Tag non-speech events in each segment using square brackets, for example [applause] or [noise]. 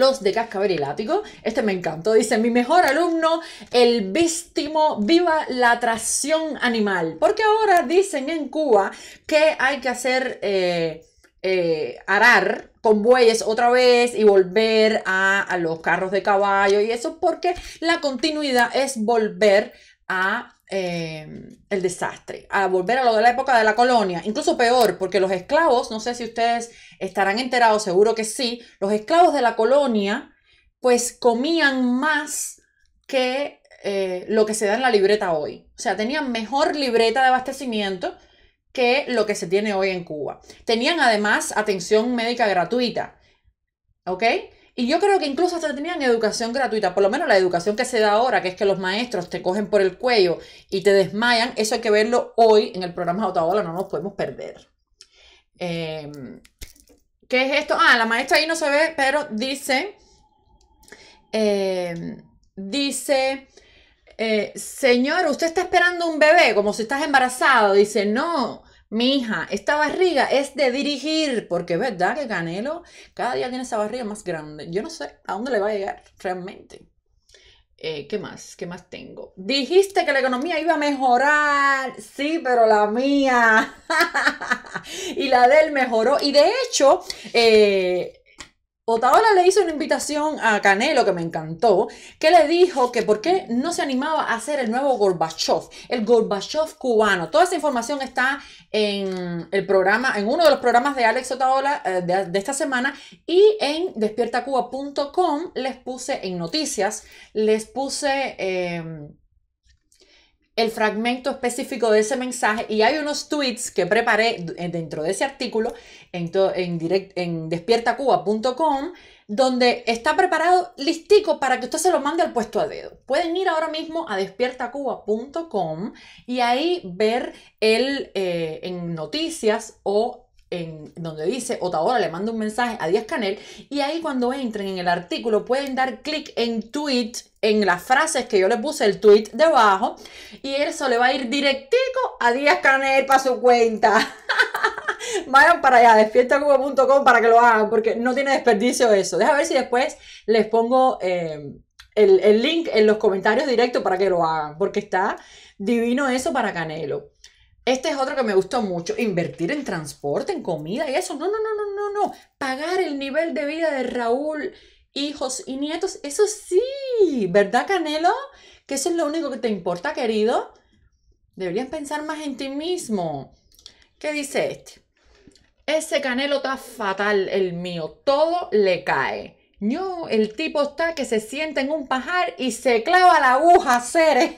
Los de Cascabel y Látigo. Este me encantó. Dice, mi mejor alumno, el vístimo, viva la tracción animal. Porque ahora dicen en Cuba que hay que hacer eh, eh, arar con bueyes otra vez y volver a, a los carros de caballo y eso porque la continuidad es volver a em, el desastre, a volver a lo de la época de la colonia, incluso peor, porque los esclavos, no sé si ustedes estarán enterados, seguro que sí, los esclavos de la colonia pues comían más que eh, lo que se da en la libreta hoy. O sea, tenían mejor libreta de abastecimiento que lo que se tiene hoy en Cuba. Tenían además atención médica gratuita. ¿Ok? Y yo creo que incluso hasta tenían educación gratuita, por lo menos la educación que se da ahora, que es que los maestros te cogen por el cuello y te desmayan, eso hay que verlo hoy en el programa de no nos podemos perder. Em, ¿Qué es esto? Ah, la maestra ahí no se ve, pero dice, em, dice, eh, señor, usted está esperando un bebé, como si estás embarazado. Dice, no, mi hija, esta barriga es de dirigir, porque es verdad que Canelo cada día tiene esa barriga más grande. Yo no sé a dónde le va a llegar realmente. Eh, ¿Qué más? ¿Qué más tengo? Dijiste que la economía iba a mejorar. Sí, pero la mía. [laughs] y la del mejoró. Y de hecho, eh, Otaola le hizo una invitación a Canelo que me encantó, que le dijo que por qué no se animaba a hacer el nuevo Gorbachev, el Gorbachev cubano. Toda esa información está en el programa, en uno de los programas de Alex Otaola eh, de, esta semana y en despiertacuba.com les puse en noticias, les puse eh, el fragmento específico de ese mensaje y hay unos tweets que preparé dentro de ese artículo en, en, en despiertacuba.com donde está preparado listico para que usted se lo mande al puesto a dedo. Pueden ir ahora mismo a despiertacuba.com y ahí ver el, eh, en noticias o en donde dice hora le mando un mensaje a Díaz Canel y ahí cuando entren en el artículo pueden dar clic en tweet, en las frases que yo les puse el tweet debajo y eso le va a ir directico a Díaz Canel para su cuenta. [laughs] Vayan para allá, despiertacuba.com para que lo hagan porque no tiene desperdicio eso. Deja ver si después les pongo em, el, el link en los comentarios directos para que lo hagan porque está divino eso para Canelo. Este es otro que me gustó mucho. Invertir en transporte, en comida y eso. No, no, no, no, no, no. Pagar el nivel de vida de Raúl, hijos y nietos. Eso sí, ¿verdad, Canelo? Que eso es lo único que te importa, querido. Deberías pensar más en ti mismo. ¿Qué dice este? Ese Canelo está fatal, el mío. Todo le cae. No, el tipo está que se sienta en un pajar y se clava la aguja, Ceres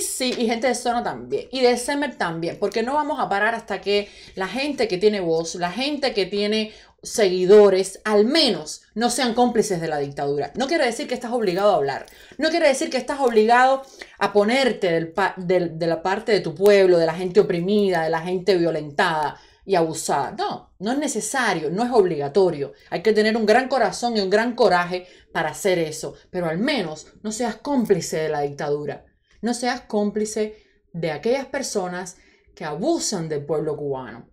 sí, y gente de zona también, y de Semer también, porque no vamos a parar hasta que la gente que tiene voz, la gente que tiene seguidores, al menos no sean cómplices de la dictadura. No quiere decir que estás obligado a hablar, no quiere decir que estás obligado a ponerte de la parte de tu pueblo, de la gente oprimida, de la gente violentada y abusada. No, no es necesario, no es obligatorio. Hay que tener un gran corazón y un gran coraje para hacer eso, pero al menos no seas cómplice de la dictadura. No seas cómplice de aquellas personas que abusan del pueblo cubano.